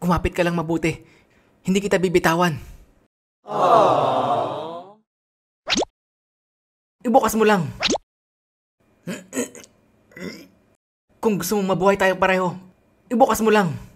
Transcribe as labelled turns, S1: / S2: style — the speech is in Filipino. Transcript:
S1: Kumapit ka lang mabuti. Hindi kita bibitawan. Aww.
S2: Ibukas mo lang. Kung gusto mo mabuhay tayo pareho, ibukas mo lang.